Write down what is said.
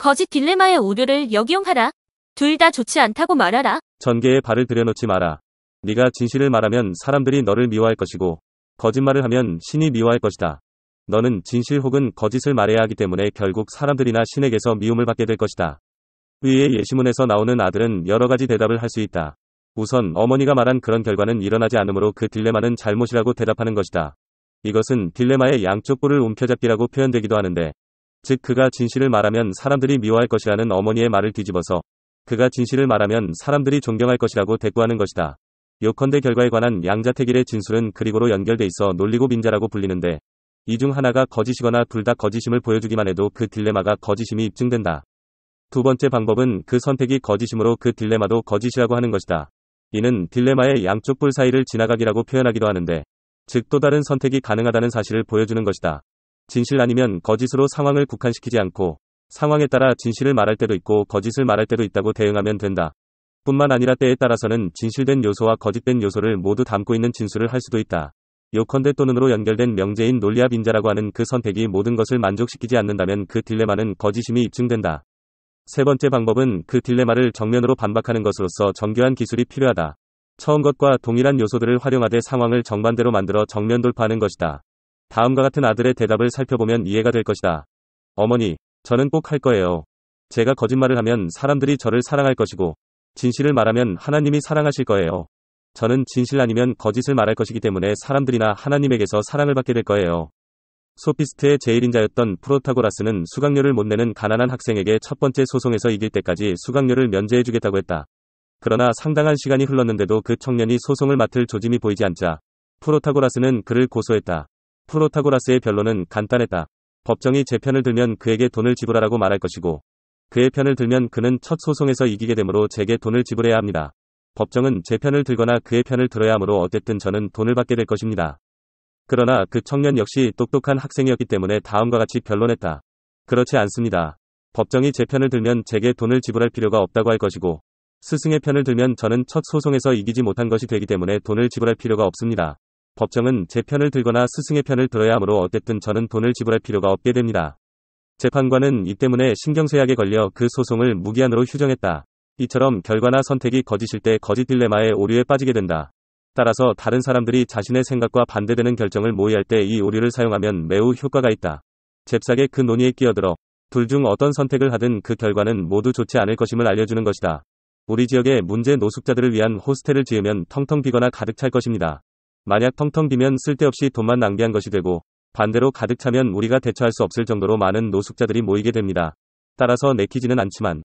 거짓 딜레마의 오류를 역용하라. 둘 다 좋지 않다고 말하라. 전개에 발을 들여놓지 마라. 네가 진실을 말하면 사람들이 너를 미워할 것이고 거짓말을 하면 신이 미워할 것이다. 너는 진실 혹은 거짓을 말해야 하기 때문에 결국 사람들이나 신에게서 미움을 받게 될 것이다. 위의 예시문에서 나오는 아들은 여러 가지 대답을 할 수 있다. 우선 어머니가 말한 그런 결과는 일어나지 않으므로 그 딜레마는 잘못이라고 대답하는 것이다. 이것은 딜레마의 양쪽 뿔을 움켜잡기라고 표현되기도 하는데 즉 그가 진실을 말하면 사람들이 미워할 것이라는 어머니의 말을 뒤집어서 그가 진실을 말하면 사람들이 존경할 것이라고 대꾸하는 것이다. 요컨대 결과에 관한 양자택일의 진술은 그리고로 연결돼 있어 놀리고 빈자라고 불리는데 이 중 하나가 거짓이거나 둘 다 거짓임을 보여주기만 해도 그 딜레마가 거짓임이 입증된다. 두 번째 방법은 그 선택이 거짓임으로그 딜레마도 거짓이라고 하는 것이다. 이는 딜레마의 양쪽 뿔 사이를 지나가기라고 표현하기도 하는데 즉 또 다른 선택이 가능하다는 사실을 보여주는 것이다. 진실 아니면 거짓으로 상황을 국한시키지 않고 상황에 따라 진실을 말할 때도 있고 거짓을 말할 때도 있다고 대응하면 된다. 뿐만 아니라 때에 따라서는 진실된 요소와 거짓된 요소를 모두 담고 있는 진술을 할 수도 있다. 요컨대 또는으로 연결된 명제인 논리합 인자라고 하는 그 선택이 모든 것을 만족시키지 않는다면 그 딜레마는 거짓임이 입증된다. 세 번째 방법은 그 딜레마를 정면으로 반박하는 것으로서 정교한 기술이 필요하다. 처음 것과 동일한 요소들을 활용하되 상황을 정반대로 만들어 정면 돌파하는 것이다. 다음과 같은 아들의 대답을 살펴보면 이해가 될 것이다. 어머니, 저는 꼭 할 거예요. 제가 거짓말을 하면 사람들이 저를 사랑할 것이고, 진실을 말하면 하나님이 사랑하실 거예요. 저는 진실 아니면 거짓을 말할 것이기 때문에 사람들이나 하나님에게서 사랑을 받게 될 거예요. 소피스트의 제1인자였던 프로타고라스는 수강료를 못 내는 가난한 학생에게 첫 번째 소송에서 이길 때까지 수강료를 면제해주겠다고 했다. 그러나 상당한 시간이 흘렀는데도 그 청년이 소송을 맡을 조짐이 보이지 않자 프로타고라스는 그를 고소했다. 프로타고라스의 변론은 간단했다. 법정이 제 편을 들면 그에게 돈을 지불하라고 말할 것이고 그의 편을 들면 그는 첫 소송에서 이기게 되므로 제게 돈을 지불해야 합니다. 법정은 제 편을 들거나 그의 편을 들어야 하므로 어쨌든 저는 돈을 받게 될 것입니다. 그러나 그 청년 역시 똑똑한 학생이었기 때문에 다음과 같이 변론했다. 그렇지 않습니다. 법정이 제 편을 들면 제게 돈을 지불할 필요가 없다고 할 것이고 스승의 편을 들면 저는 첫 소송에서 이기지 못한 것이 되기 때문에 돈을 지불할 필요가 없습니다. 법정은 제 편을 들거나 스승의 편을 들어야 하므로 어쨌든 저는 돈을 지불할 필요가 없게 됩니다. 재판관은 이 때문에 신경쇠약에 걸려 그 소송을 무기한으로 휴정했다. 이처럼 결과나 선택이 거짓일 때 거짓 딜레마의 오류에 빠지게 된다. 따라서 다른 사람들이 자신의 생각과 반대되는 결정을 모의할 때 이 오류를 사용하면 매우 효과가 있다. 잽싸게 그 논의에 끼어들어 둘 중 어떤 선택을 하든 그 결과는 모두 좋지 않을 것임을 알려주는 것이다. 우리 지역의 문제 노숙자들을 위한 호스텔을 지으면 텅텅 비거나 가득 찰 것입니다. 만약 텅텅 비면 쓸데없이 돈만 낭비한 것이 되고 반대로 가득 차면 우리가 대처할 수 없을 정도로 많은 노숙자들이 모이게 됩니다. 따라서 내키지는 않지만